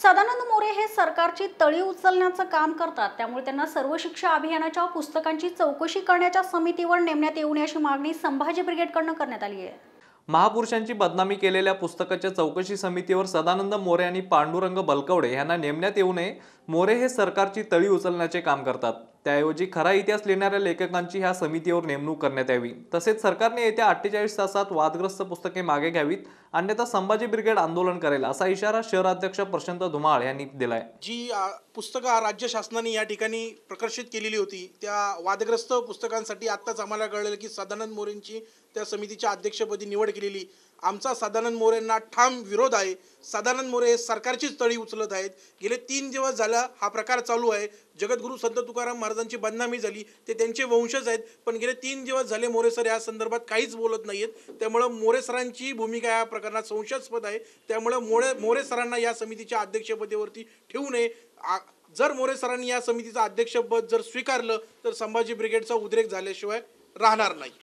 सदानंद मोरे हे सरकारची तळी उचलण्याचं काम करतात त्यामुळे त्यांना सर्व शिक्षा अभियानाच्या पुस्तकांची चौकशी करण्याच्या समितीवर नेमण्यात येऊ नये अशी मागणी संभाजी ब्रिगेडकडनं करण्यात आली आहे महापुरुषांची बदनामी केलेल्या पुस्तकाच्या चौकशी समितीवर सदानंद मोरे आणि पांडुरंग बलकवडे यांना नेमण्यात येऊ नये मोरे हे सरकारची तळी उचलण्याचे काम करतात त्याऐवजी खरा इतिहास लिहिणाऱ्या लेखकांची ह्या समितीवर नेमणूक करण्यात यावी तसेच सरकारने येत्या अठ्ठेचाळीस तासात वादग्रस्त पुस्तके मागे घ्यावीत अन्यथा संभाजी ब्रिगेड आंदोलन करेल असा इशारा शहराध्यक्ष प्रशांत धुमाळ यांनी दिलाय जी पुस्तकं राज्य शासनाने या ठिकाणी प्रकर्षित केलेली होती त्या वादग्रस्त पुस्तकांसाठी आत्ताच आम्हाला कळलेलं की सदानंद मोरेंची त्या समितीच्या अध्यक्षपदी निवड केलेली आमचा सदानंद मोरेंना ठाम विरोध आहे सदानंद मोरे सरकारचीच तळी उचलत आहेत गेले तीन दिवस झाला हा प्रकार चालू आहे जगद्गुरु संत तुकाराम महाराजांची बदनामी झाली ते त्यांचे वंशज आहेत पण गेले तीन दिवस झाले मोरे सर या संदर्भात काहीच बोलत नाही आहेत त्यामुळं मोरे सरांची भूमिका या प्रकरणात संशयास्पद आहे त्यामुळं मोरे मोरे सरांना या समितीच्या अध्यक्षपदेवरती ठेवू नये जर मोरे सरांनी या समितीचं अध्यक्षपद जर स्वीकारलं तर संभाजी ब्रिगेडचा उद्रेक झाल्याशिवाय राहणार नाही